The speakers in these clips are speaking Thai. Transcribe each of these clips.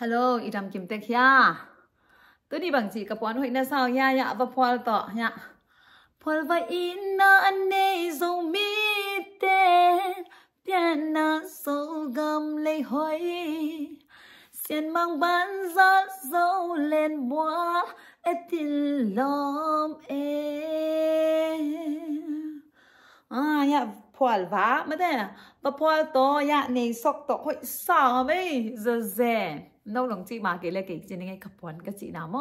Hello, y đam kim tek ya. Tớ đi bằng gì cặp quán hội na sao ya ya và phol tọ ya. Phol vai in na an ne zo mi te. Pian na so gam lei hoi. Xiên mang bán giá dâu lên búa. E tin lom e. À ya, phol vã mà thế và phol to ya dạ, này sọc to hội sao mấy giờ dè Nấu lòng chị mà kể lại kể trên ngay cặp quần các chị nào mà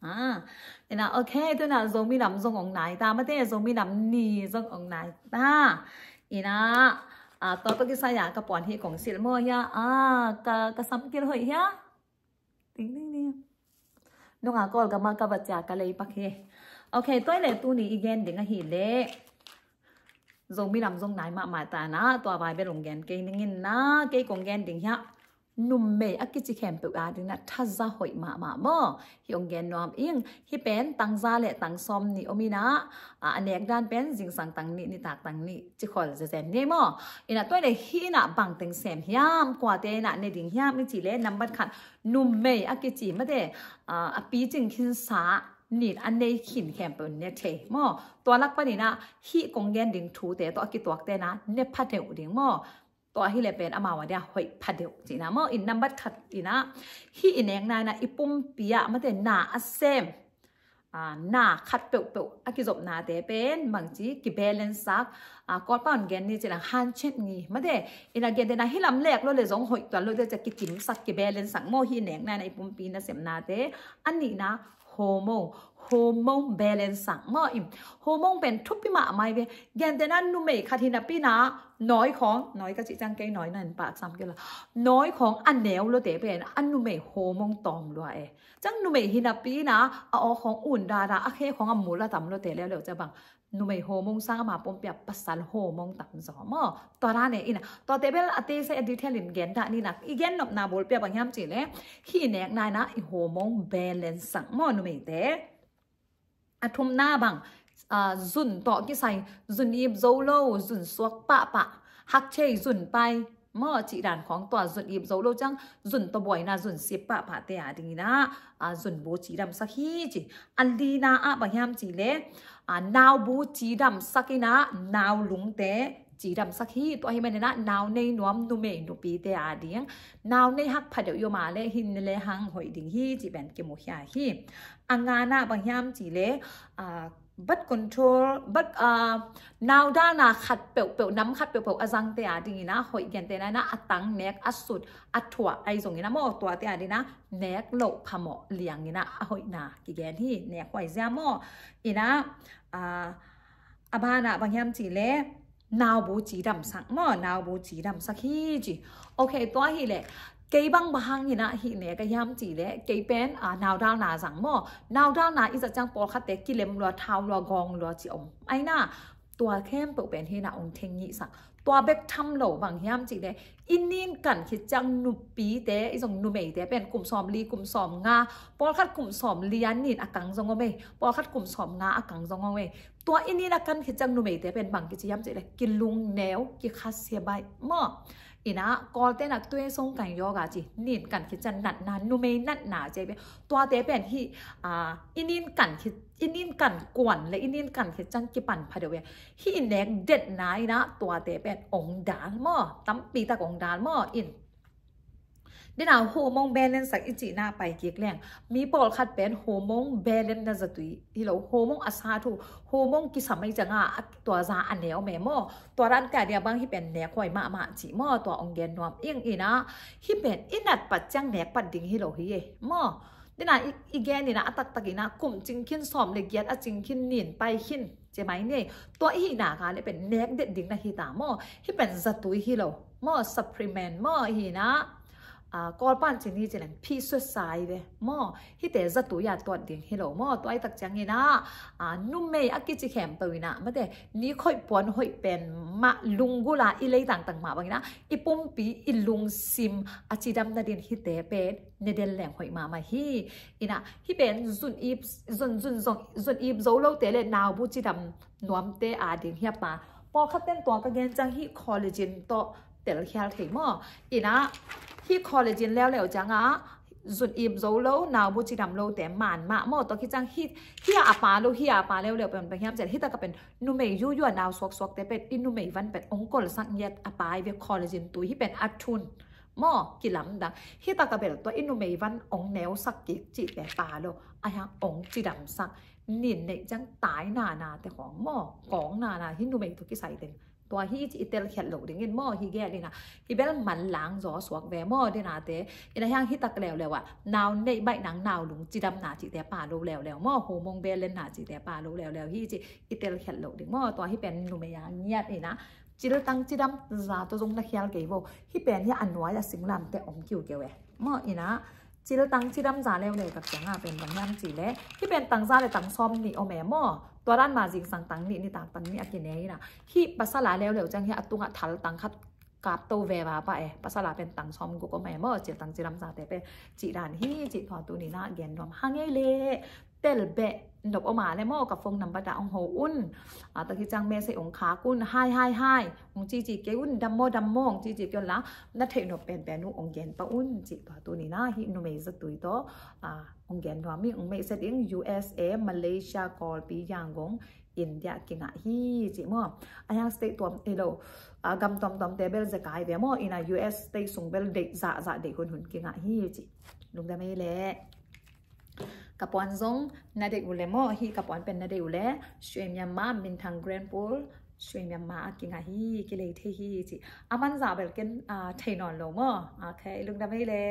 à thế nào ok thế nào giống mi nằm giống ông này ta mà thế giống mi nằm nì giống ông này ta thế nào, à to tôi cái sai ya cặp quần thì cũng xịt mơ ya à cả cả sắm kia rồi ya tính tính đi nông à coi cả mà cả vật giả cả lấy bắc he ok tôi này tu ni igen đừng có hi lệ dùng mi làm dùng nái mà mà ta na tua bài về lồng gian cái nên na cái con gian đỉnh hạ num mê ác chỉ khem bự á đừng na tha ra hội mà mà mơ hiong gian nom yên hi pen tăng ra lệ tăng xóm ni omi na à anh em đan pen dính sang tăng ni ni tạc tăng ni chỉ khỏi giờ xem nè mơ ina tôi này hi na bằng tiếng xem hiam qua thế na nè đỉnh hiam ni chỉ lệ nằm bắt khăn num mê ác chỉ mà thế à pi à, chừng kinh sa นี่อันในขินแคมเปญเนี่ยเทมอตัวรักปะนี้นะฮีกงเยนดึงถูแต่ตัวกิตัวแต่นะเนี่ยพัดเดือวดึงมอ ตัวฮิเลเป็นอามาวันเดียหอยพัดเดือวจีนะ มออินนัมบัดขัดอีนะฮีอินเองนายนะอีปุ่มเปียมาแต่หนาอเซมหน้าคัดเปลวเปลวอากิจบนาเตเป็นบางจีกิเบลเลนซักกอดป้อนแกนนี่จะหลังฮันเช่นงี้มาไดอินาเกนเดนาให้ลำแรกเราเลยสองหอยตัวเราจะกิกิมสักกิเบลเลนซักโมฮีแหนงในในปุ่มปีนะเสียมนาเตอันนี้นะฮอร์โมนฮอร์โมนเบลนซ์สังมาอิมฮอร์โมนเป็นทุกปีมาไม่เป็นยันเดนั้นนุ่มเอคาทินาปีนาน้อยของน้อยก็จะจังเกยน้อยนั่นปะกซ้ำกันละน้อยของอันแนวเราเดเป็น อันนุ่มเอกฮอร์โมนตองด้วยจังนุ่มเอกฮินาปีนาอาของอุ่นดาราเอเคของอัมมูลละต่ำเราเดแล้วเดี๋ยวจะบังนูไม่โฮมงสร้างมาปมเปียปัสสันโฮมงตันสอมอ ตอนนี้เนี่ยอินะตอนเตเบลอติเซอดีเทลินเกนดานี่นะอีเกนนบนาบลเปียบางยามจีเลยขี้แนกนายนะอีโฮมงเบลนสังมอนูไม่เตอาทุมหน้าบังอ่าจุนต่อกี่ใส่จุนอีบโซโล จุนสวกปะปะฮักเชยจุนไปมื่อจีดา뭐지란광또아준입조로장준또보이나준씨빠파테야등이나아준보지람사ะจุ리나아바얌지레아나우보지람사키나나우่테จจุนบีดำสักที่จจีีอันนนด่ะะบบาาาางงยมเเลลุำสกตจีดำสักีตัวให้มันนะนาวในน้อมนุเมนุปีเตอาดียงนาวในฮักผัดเดียวมาเลหินเลหังหอยดิ่งฮีจีแบนเกมุขยาฮีอังงานะบางยามจีเลอ่า bất control bất à, but uh now da na khat pe pe nam khat pe pe azang te ading ina hoi gen te na na atang nek asut athwa ai zong ina mo đi na, adina lộ, lo mò liang như ina hoi na cái thì ki gen hi nek hoi ja à, ina a bằng bangyam chỉ lẽ, nào bố chỉ đầm sắc mò, nào bố chỉ đầm sắc hi chỉ ok tua hi lệ กี่บังบางยีนะฮีเนียก็ยำจีเลยกี่เป็นอ่าหนาวดาวนาสังหม้อนาวดาวนาอีจะจังปอคัดเตกิเลมรัวเท้ารัวกองรัวจีองไอ้น่ะตัวเข้มเปลืเป็นเฮนะองเทงยีสักตัวเบ็กทำเหล่าบางยำจีเลยอินนินกันคิดจังนุปีเตะอีส่งนุเมย์เตะเป็นกลุ่มสอมลีกลุ่มสอมงาปอคัดกลุ่มสอมเลียนนิดอักังสงเวปอคัดกลุ่มสอมงาอักังสงเวตัวอินี่ละกันคือจังนุ่มเตเป็นบังกิจยามจเลยกินลุงแนวกิคัสเซียใบมออีนะกอลเตนักตัวส่งกันยอกาจีนินกันคิดจันนัดนานนมเอนัดหนาใจเป็นตัวเตเป็นที่อ่าอินินกันคิดอินินกันกวนและอินินกันคิดจังกิปันพเดเวที่อินแดงเด็ดนายนะ ตัวเตเป็นองดานม่อตั้มปีตะองดานม่ออินเดนาโฮมองเบลเลนสักอิจีนาไปเกียกแรง มีปอลคัดเป็นโฮมองเบลเลนนั่นจะตุยที่เราโมมองอาซาทูโฮมนงกิสมัยจังอ่ะตัวซาอันเนวแม่มอตัวรันแต่เดียบางที่เป็นแนวคอยมามาจีมอตัวองเกนนวมเอียงอีนะที่เป็นอินัดปัดจังแนปัดดิ่งที่เราเฮียมอเดนาอีแกนี่นะอัตักตักินะกลุ่มจิงขินสอมเลยเกียรติจิงขินหนีนไปขินใช่ไหมเนี่ยตัวอีหนาค่ะเ่ยเป็นแนกเด็ดดิ่งนะฮีตามอที่เป็นสตุยที่เรามอสัพพริเมนมอฮีนะก่อนปันเจนนี้จะเลยพี่สุดสายเลยมอที่แต่จะตัวยาตัวเดียงให้เราหมอตัวไอตักจังเงนะอ่ะนุ่มไม่อากิจแขมตัวนะไม่แต่นี่ค่อยปวนค่อยเป็นมาลุงกุลาอิเลยต่างต่างมาบางนะอีปุ่มปีอีลุงซิมอาจิดมนาเดียนที่แต่เป็นในเดินแหล่งหอยมามาฮีอีน่ะที่เป็นจุนอีจุนจุนจงจุนอีโจลเแต่เลยนาวบุจิดมนอมเตอาเดียงเฮียปะพอขัดเต้นตัวก็เกงินจังที่คอลลาเจนโตเตลเคลเทมออีน่ะฮีคอลลาเจนแล้วแล้วจังอ่ะจุดอิบโซโลนาวบุชิดำโลแต่หมานมาหมอตัวคิจังฮิตเฮียอาปาโลเฮียอาปาเร็วๆวเป็นไปเฮียมเจ็ดฮิตก็เป็นนูเมยุยวนาวสวกสวกแต่เป็นอินนูเมยวันเป็นองค์กลสังเยตอาปาเวคอลลาเจนตัวที่เป็นอัทุนหม้อกิลำดังฮิตก็เป็นตัวอินนูเมยวันองแนวสักกิจิแต่ปาโลอายางองจิดำสักนินในจังตายนานาแต่ของหม้อกองนานาทีนนูเมยตัวกิใส่เต็มตัวฮีจีเตลเขียนหลกเดิ๋เงินหม้อฮีแก่ดีนะฮีเบลมันหลังจอสวกแวหม้อดีนะเตะอีนั่ยังฮีตักแล้วแล้วอ่ะนาวในใบหนังนาวหลงจีดำหนาจีแต่ป่าโลแล้วแล้วหม้อโฮมงเบลเลนหนาจีแต่ป่าโลแล้วแล้วฮีจีอิเตลเขียนหลกเดิ๋หม้อตัวฮีเป็นหนุ่มยางเงียดเี่นะจีดรตั้งจีดำจาตัวจงนักเขียนเกี่ยวฮีเป็นฮาอันน้อยละสิงลำแต่อมคิวเกี่ยวเอหม้ออีนะจีละตังจีดำจาแล้วเลยกับเสียงอ่ะเป็นบางย่งจีและที่เป็นตังซาเลยตังซอมนี่เอาแม่หม้อตัวด้านมาจริงสังตังนี่นี่ตงปันนี่อักเนยนะที่ภาษาลาแล้วเหลวจังเฮอตุงอัทัลตังคัดกาบตัวเววาปะเอภาษาลาเป็นตังซอมกูก็แม่หม้อจีตังจีดำจาแต่เป็นจีดานฮีจีถอตัวนี้นะเย็นรวมห้างเยเล่เตลเบดอกอมาเลมอกับฟงนัมบดาองโฮอุ่นอ่าตะกี้จังเมใส่องขากุนไฮไฮไฮองจีจีเกอุ่นดัมโมดัมโมองจีจีเกละนัทเทนเป็นเป็นนุองเกนปะอุ่นจีตัวตัวนี้นะฮินุเมสตุยโตอ่าองเกนว่ามีองเมสติง USA Malaysia กอลปียางกงอินเดียกิงอ่ะฮีจีมออันยังสเตตัวเอโลอ่ากำตอมตอมเตเบลจะกายเดมออินา US สเตสุงเบลเด็กจะจะเด็กคนหุ่นกิงอ่ะฮีจีลุงได้ไม่เละကပွန်ဇုံနဒေဦးလေမောဟီကပွန်ပန်နဒေဦးလေရွှေမြန်မာမင်ထန်ဂရန်ပူလ်ရွှေမြန်မာကင်ကဟီကလေထေဟီချီအမန်ဇာဘယ်ကန်အထေနော်လုံးမောအခဲလုံဒမေးလေ